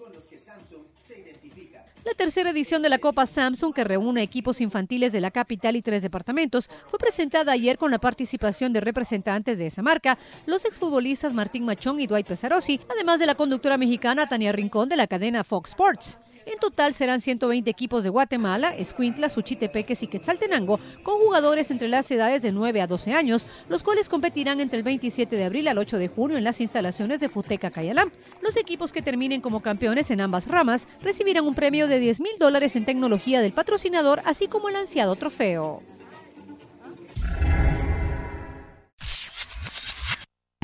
con los que Samsung se identifica. La tercera edición de la Copa Samsung, que reúne equipos infantiles de la capital y tres departamentos, fue presentada ayer con la participación de representantes de esa marca, los exfutbolistas Martín Machón y Dwight Pesarosi, además de la conductora mexicana Tania Rincón de la cadena Fox Sports. En total serán 120 equipos de Guatemala, Escuintla, Suchitepeques y Quetzaltenango, con jugadores entre las edades de 9 a 12 años, los cuales competirán entre el 27 de abril al 8 de junio en las instalaciones de Futeca Cayalam. Los equipos que terminen como campeones en ambas ramas recibirán un premio de 10 mil dólares en tecnología del patrocinador, así como el ansiado trofeo.